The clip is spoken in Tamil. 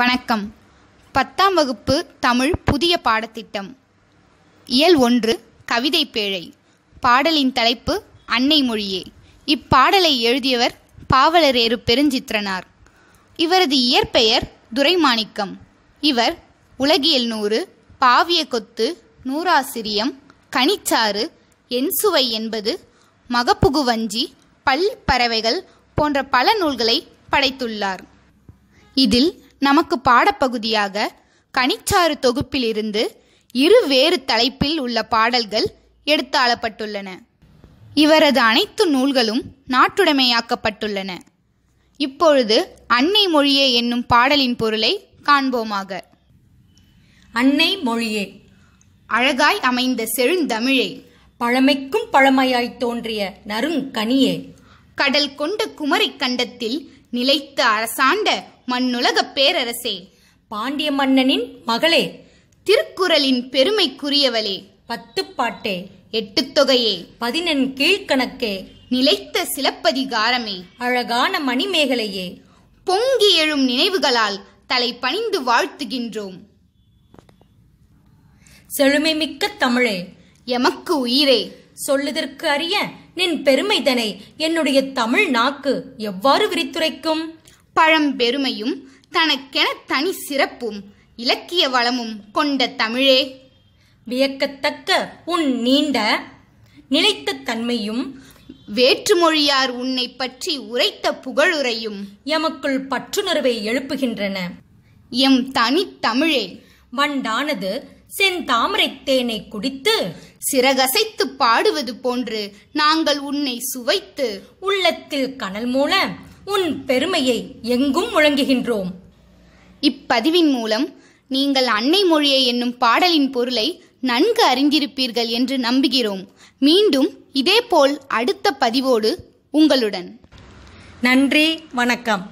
வணக்கம் பத்தாம் வகுப்பு தமிழ் புதிய பாடத்திட்டம் இயல் ஒன்று கவிதை பேழை பாடலின் தலைப்பு அன்னை மொழியே இப்பாடலை எழுதியவர் பாவலரேறு பெருஞ்சித்திரனார் இவரது இயற்பெயர் துரைமாணிக்கம் இவர் உலகியல் நூறு பாவிய கொத்து நூறாசிரியம் கனிச்சாறு என்சுவை என்பது மகப்புகுவஞ்சி பல் பறவைகள் போன்ற பல நூல்களை படைத்துள்ளார் இதில் நமக்கு பாடப்பகுதியாக கனிச்சாறு தொகுப்பிலிருந்து இரு வேறு தலைப்பில் உள்ள பாடல்கள் எடுத்தாளப்பட்டுள்ளன இவரது அனைத்து நூல்களும் நாட்டுடைமையாக்கப்பட்டுள்ளன இப்பொழுது அன்னை மொழியே என்னும் பாடலின் பொருளை காண்போமாக அன்னை மொழியே அழகாய் அமைந்த செழுந்தமிழே பழமைக்கும் பழமையாய் தோன்றிய நருங்கனியே கடல் கொண்ட குமரி கண்டத்தில் நிலைத்த அரசாண்ட மண்ணுலகப் பேரரசே பாண்டிய மன்னனின் மகளே திருக்குறளின் பெருமைக்குரியவளே பத்து பாட்டே எட்டு தொகையே பதினெண் கீழ்கணக்கே நிலைத்த சிலப்பதிகாரமே அழகான மணிமேகலையே பொங்கி எழும் நினைவுகளால் தலை பணிந்து வாழ்த்துகின்றோம் செழுமை மிக்க தமிழே எமக்கு உயிரே சொல்லுதற்கு அறிய நின் பெருமைதனை என்னுடைய தமிழ் நாக்கு எவ்வாறு விரித்துரைக்கும் பழம்பெருமையும் தனக்கென தனி சிறப்பும் இலக்கிய வளமும் கொண்ட தமிழே வியக்கத்தக்க உன் நீண்ட நிலைத்த தன்மையும் வேற்றுமொழியார் உன்னை பற்றி உரைத்த புகழுரையும் எமக்குள் பற்றுணர்வை எழுப்புகின்றன எம் தனித்தமிழே வண்டானது செந்தாமரைத்தேனை குடித்து சிறகசைத்து பாடுவது போன்று நாங்கள் உன்னை சுவைத்து உள்ளத்தில் கனல் மூல உன் பெருமையை எங்கும் முழங்குகின்றோம் இப்பதிவின் மூலம் நீங்கள் அன்னை மொழியை என்னும் பாடலின் பொருளை நன்கு அறிந்திருப்பீர்கள் என்று நம்புகிறோம் மீண்டும் இதேபோல் அடுத்த பதிவோடு உங்களுடன் நன்றி வணக்கம்